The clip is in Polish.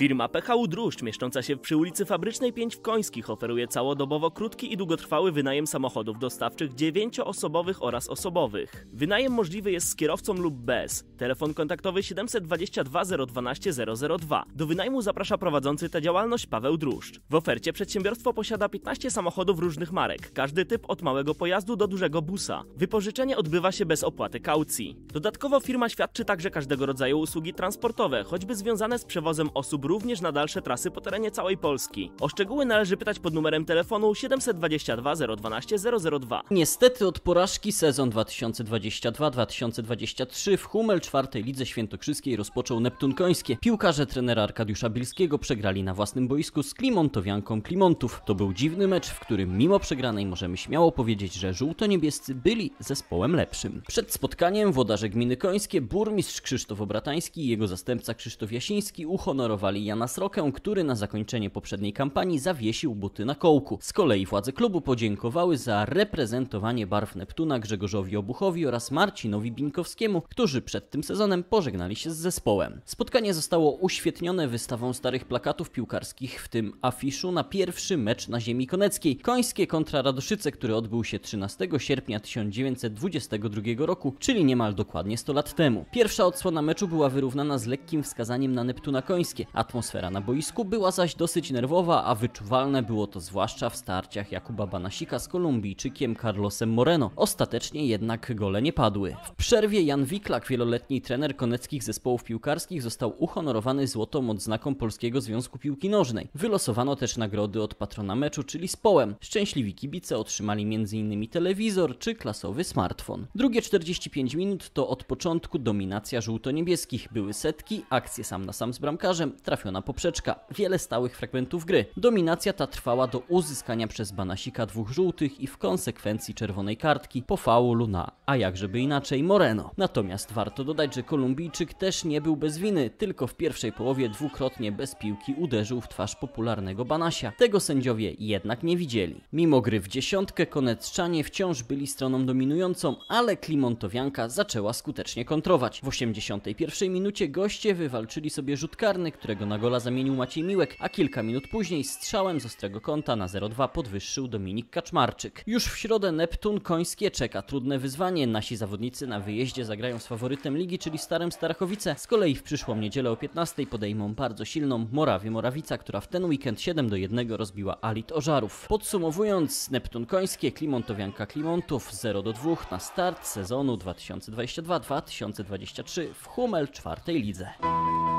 Firma PHU Druszcz, mieszcząca się przy ulicy Fabrycznej 5 w Końskich, oferuje całodobowo krótki i długotrwały wynajem samochodów dostawczych dziewięcioosobowych oraz osobowych. Wynajem możliwy jest z kierowcą lub bez. Telefon kontaktowy 722 012 002. Do wynajmu zaprasza prowadzący tę działalność Paweł Druszcz. W ofercie przedsiębiorstwo posiada 15 samochodów różnych marek, każdy typ od małego pojazdu do dużego busa. Wypożyczenie odbywa się bez opłaty kaucji. Dodatkowo firma świadczy także każdego rodzaju usługi transportowe, choćby związane z przewozem osób również na dalsze trasy po terenie całej Polski. O szczegóły należy pytać pod numerem telefonu 722 012 002. Niestety od porażki sezon 2022-2023 w Hummel czwartej Lidze Świętokrzyskiej rozpoczął Neptun Końskie. Piłkarze trenera Arkadiusza Bilskiego przegrali na własnym boisku z Klimontowianką Klimontów. To był dziwny mecz, w którym mimo przegranej możemy śmiało powiedzieć, że żółto-niebiescy byli zespołem lepszym. Przed spotkaniem włodarze gminy Końskie, burmistrz Krzysztof Obratański i jego zastępca Krzysztof Jasiński uhonorowali wybrali Jana Srokę, który na zakończenie poprzedniej kampanii zawiesił buty na kołku. Z kolei władze klubu podziękowały za reprezentowanie barw Neptuna Grzegorzowi Obuchowi oraz Marcinowi Binkowskiemu, którzy przed tym sezonem pożegnali się z zespołem. Spotkanie zostało uświetnione wystawą starych plakatów piłkarskich, w tym afiszu na pierwszy mecz na ziemi koneckiej, Końskie kontra Radoszyce, który odbył się 13 sierpnia 1922 roku, czyli niemal dokładnie 100 lat temu. Pierwsza odsłona meczu była wyrównana z lekkim wskazaniem na Neptuna Końskie, a Atmosfera na boisku była zaś dosyć nerwowa, a wyczuwalne było to zwłaszcza w starciach Jakuba Banasika z Kolumbijczykiem Carlosem Moreno. Ostatecznie jednak gole nie padły. W przerwie Jan Wiklak, wieloletni trener koneckich zespołów piłkarskich, został uhonorowany złotą odznaką Polskiego Związku Piłki Nożnej. Wylosowano też nagrody od patrona meczu, czyli z połem. Szczęśliwi kibice otrzymali m.in. telewizor czy klasowy smartfon. Drugie 45 minut to od początku dominacja żółto-niebieskich. Były setki, akcje sam na sam z bramkarzem, trafiona poprzeczka, wiele stałych fragmentów gry. Dominacja ta trwała do uzyskania przez Banasika dwóch żółtych i w konsekwencji czerwonej kartki po fału Luna, a jakżeby inaczej, Moreno. Natomiast warto dodać, że Kolumbijczyk też nie był bez winy, tylko w pierwszej połowie dwukrotnie bez piłki uderzył w twarz popularnego Banasia. Tego sędziowie jednak nie widzieli. Mimo gry w dziesiątkę Koneczczanie wciąż byli stroną dominującą, ale Klimontowianka zaczęła skutecznie kontrować. W 81 minucie goście wywalczyli sobie rzut karny, którego na gola zamienił Maciej Miłek, a kilka minut później strzałem z ostrego kąta na 0-2 podwyższył Dominik Kaczmarczyk. Już w środę Neptun Końskie czeka trudne wyzwanie. Nasi zawodnicy na wyjeździe zagrają z faworytem ligi, czyli Starem Starachowice. Z kolei w przyszłą niedzielę o 15 podejmą bardzo silną Morawię Morawica, która w ten weekend 7 do 1 rozbiła Alit Ożarów. Podsumowując, Neptun Końskie, Klimontowianka Klimontów 0 do 2 na start sezonu 2022-2023 w Hummel czwartej lidze.